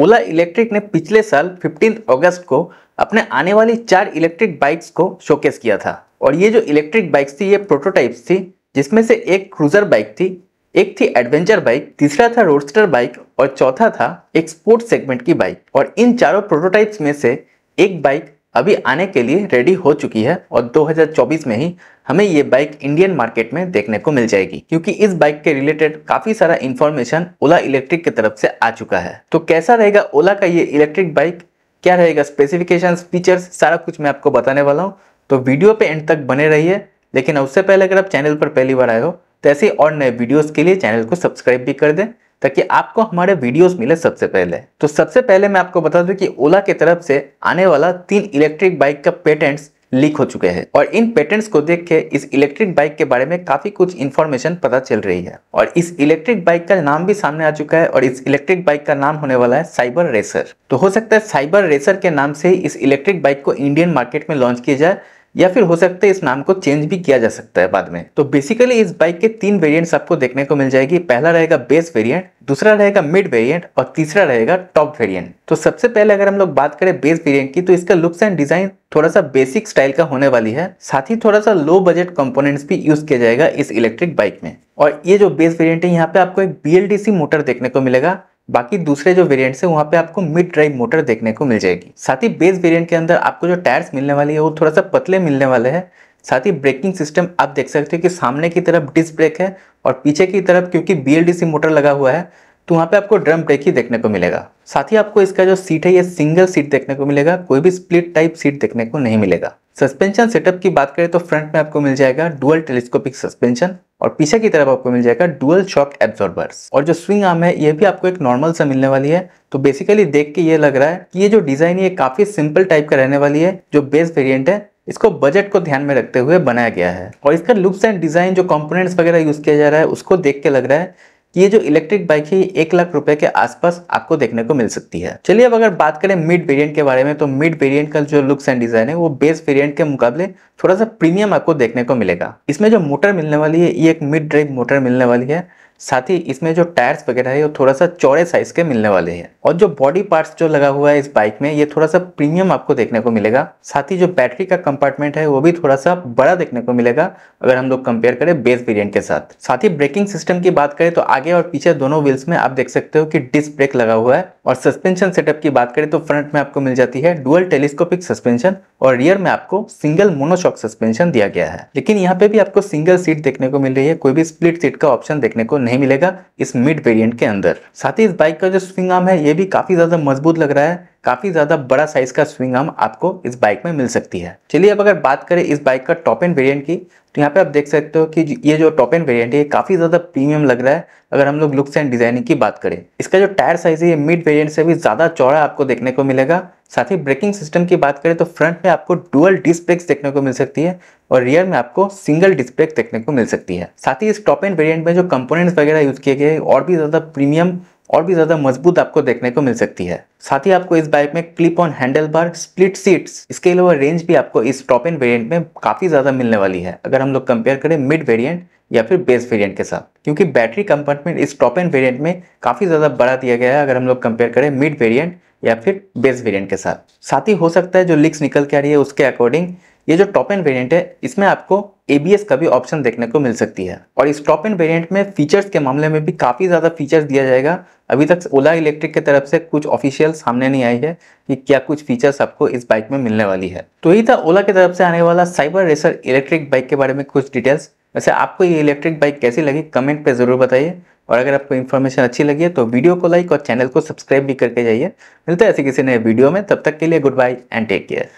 ओला electric ने पिछले साल 15 अगस्त को अपने आने वाली चार इलेक्ट्रिक बाइक्स को शोकेस किया था और ये जो इलेक्ट्रिक बाइक्स थी ये प्रोटोटाइप्स थी जिसमें से एक क्रूजर बाइक थी एक थी एडवेंचर बाइक तीसरा था रोडस्टर बाइक और चौथा था एक स्पोर्ट्स सेगमेंट की बाइक और इन चारों प्रोटोटाइप्स में से एक बाइक अभी आने के लिए रेडी हो चुकी है और 2024 में ही हमें ये बाइक इंडियन मार्केट में देखने को मिल जाएगी क्योंकि इस बाइक के रिलेटेड काफी सारा इन्फॉर्मेशन ओला इलेक्ट्रिक की तरफ से आ चुका है तो कैसा रहेगा ओला का ये इलेक्ट्रिक बाइक क्या रहेगा स्पेसिफिकेशन फीचर्स सारा कुछ मैं आपको बताने वाला हूँ तो वीडियो पे एंड तक बने रहिए लेकिन उससे पहले अगर आप चैनल पर पहली बार आए हो तो ऐसे और नए वीडियोस के लिए चैनल को सब्सक्राइब भी कर दें ताकि आपको हमारे वीडियोस मिले सबसे पहले तो सबसे पहले मैं आपको बता दूं कि ओला के तरफ से आने वाला तीन इलेक्ट्रिक बाइक का पेटेंट्स लीक हो चुके हैं और इन पेटेंट्स को देख के इस इलेक्ट्रिक बाइक के बारे में काफ़ी कुछ इन्फॉर्मेशन पता चल रही है और इस इलेक्ट्रिक बाइक का नाम भी सामने आ चुका है और इस इलेक्ट्रिक बाइक का नाम होने वाला है साइबर रेसर तो हो सकता है साइबर रेसर के नाम से इस इलेक्ट्रिक बाइक को इंडियन मार्केट में लॉन्च किया जाए या फिर हो सकता है इस नाम को चेंज भी किया जा सकता है बाद में तो बेसिकली इस बाइक के तीन वेरिएंट्स आपको देखने को मिल जाएगी पहला रहेगा बेस वेरिएंट दूसरा रहेगा मिड वेरिएंट और तीसरा रहेगा टॉप वेरिएंट तो सबसे पहले अगर हम लोग बात करें बेस वेरिएंट की तो इसका लुक्स एंड डिजाइन थोड़ा सा बेसिक स्टाइल का होने वाली है साथ ही थोड़ा सा लो बजट कंपोनेंट्स भी यूज किया जाएगा इस इलेक्ट्रिक बाइक में और ये जो बेस वेरिएंट है यहाँ पे आपको एक BLDC मोटर देखने को मिलेगा बाकी दूसरे जो वेरिएंट्स है वहाँ पे आपको मिड ड्राइव मोटर देखने को मिल जाएगी साथ ही बेस वेरिएंट के अंदर आपको जो टायर्स मिलने वाली है वो थोड़ा सा पतले मिलने वाले हैं साथ ही ब्रेकिंग सिस्टम आप देख सकते हो कि सामने की तरफ डिस्क ब्रेक है और पीछे की तरफ क्योंकि बी मोटर लगा हुआ है तो वहाँ पे आपको ड्रम ब्रेक ही देखने को मिलेगा साथ ही आपको इसका जो सीट है ये सिंगल सीट देखने को मिलेगा कोई भी स्प्लिट टाइप सीट देखने को नहीं मिलेगा सस्पेंशन सेटअप की बात करें तो फ्रंट में आपको मिल जाएगा डुअल टेलीस्कोपिक सस्पेंशन और पीछे की तरफ आपको मिल जाएगा डुअल शॉक एब्जॉर्बर्स और जो स्विंग आर्म है ये भी आपको एक नॉर्मल सा मिलने वाली है तो बेसिकली देख के ये लग रहा है कि ये जो डिजाइन ये काफी सिंपल टाइप का रहने वाली है जो बेस वेरिएंट है इसको बजट को ध्यान में रखते हुए बनाया गया है और इसका लुक्स एंड डिजाइन जो कंपोनेंट्स वगैरह यूज किया जा रहा है उसको देख के लग रहा है ये जो इलेक्ट्रिक बाइक है ये एक लाख रुपए के आसपास आपको देखने को मिल सकती है चलिए अब अगर बात करें मिड वेरियंट के बारे में तो मिड वेरियंट का जो लुक्स एंड डिजाइन है वो बेस वेरियंट के मुकाबले थोड़ा सा प्रीमियम आपको देखने को मिलेगा इसमें जो मोटर मिलने वाली है ये एक मिड ड्राइव मोटर मिलने वाली है साथ ही इसमें जो टायर्स वगैरह है वो थोड़ा सा चौड़े साइज के मिलने वाले हैं और जो बॉडी पार्ट्स जो लगा हुआ है इस बाइक में ये थोड़ा सा प्रीमियम आपको देखने को मिलेगा साथ ही जो बैटरी का कंपार्टमेंट है वो भी थोड़ा सा बड़ा देखने को मिलेगा अगर हम लोग कंपेयर करें बेस वेरियंट के साथ साथ ही ब्रेकिंग सिस्टम की बात करें तो आगे और पीछे दोनों व्हील्स में आप देख सकते हो कि डिस्क ब्रेक लगा हुआ है और सस्पेंशन सेटअप की बात करें तो फ्रंट में आपको मिल जाती है डुअल टेलीस्कोपिक सस्पेंशन और रियर में आपको सिंगल मोनोशॉक सस्पेंशन दिया गया है लेकिन यहाँ पे भी आपको सिंगल सीट देखने को मिल रही है कोई भी स्प्लिट सीट का ऑप्शन देखने को नहीं मिलेगा इस मिड वेरियंट के अंदर साथ ही इस बाइक का जो स्विंग आर्म है ये भी काफ़ी ज़्यादा मजबूत लग रहा है काफ़ी ज़्यादा बड़ा साइज़ का स्विंग आर्म आपको इस बाइक में मिल सकती है चलिए अब अगर बात करें इस बाइक का टॉप एंड वेरिएंट की तो यहाँ पे आप देख सकते हो कि ये जो टॉप एंड वेरिएंट है ये काफ़ी ज़्यादा प्रीमियम लग रहा है अगर हम लोग लुक्स एंड डिज़ाइनिंग की बात करें इसका जो टायर साइज़ है ये मिड वेरियंट से भी ज़्यादा चौड़ा आपको देखने को मिलेगा साथ ही ब्रेकिंग सिस्टम की बात करें तो फ्रंट में आपको डुअल डिस्प्लेक्स देखने को मिल सकती है और रियर में आपको सिंगल डिस्प्लेक्स देखने को मिल सकती है साथ ही इस टॉप एंड वेरिएंट में जो कंपोनेंट्स वगैरह यूज़ किए गए और भी ज़्यादा प्रीमियम और भी ज़्यादा मजबूत आपको देखने को मिल सकती है साथ ही आपको इस बाइक में clip on handle bar split seats इसके अलावा रेंज भी आपको इस टॉप एंड वेरिएंट में काफ़ी ज़्यादा मिलने वाली है अगर हम लोग कंपेयर करें मिड वेरिएंट या फिर बेस वेरिएंट के साथ क्योंकि बैटरी कंपार्टमेंट इस टॉप एंड वेरियंट में काफ़ी ज़्यादा बड़ा दिया गया है अगर हम लोग कंपेयर करें मिड वेरियंट या फिर बेस वेरियंट के साथ साथ ही हो सकता है जो लिक्स निकल के आ रही है उसके अकॉर्डिंग ये जो टॉप एंड वेरिएंट है इसमें आपको एबीएस का भी ऑप्शन देखने को मिल सकती है और इस टॉप एंड वेरिएंट में फीचर्स के मामले में भी काफ़ी ज़्यादा फीचर्स दिया जाएगा अभी तक ओला इलेक्ट्रिक की तरफ से कुछ ऑफिशियल सामने नहीं आई है कि क्या कुछ फीचर्स आपको इस बाइक में मिलने वाली है तो यही था ओला की तरफ से आने वाला साइबर रेसर इलेक्ट्रिक बाइक के बारे में कुछ डिटेल्स वैसे आपको ये इलेक्ट्रिक बाइक कैसी लगी कमेंट पे ज़रूर बताइए और अगर आपको इन्फॉर्मेशन अच्छी लगी है तो वीडियो को लाइक और चैनल को सब्सक्राइब भी करके जाइए मिलते हैं ऐसे किसी नए वीडियो में तब तक के लिए good bye and take care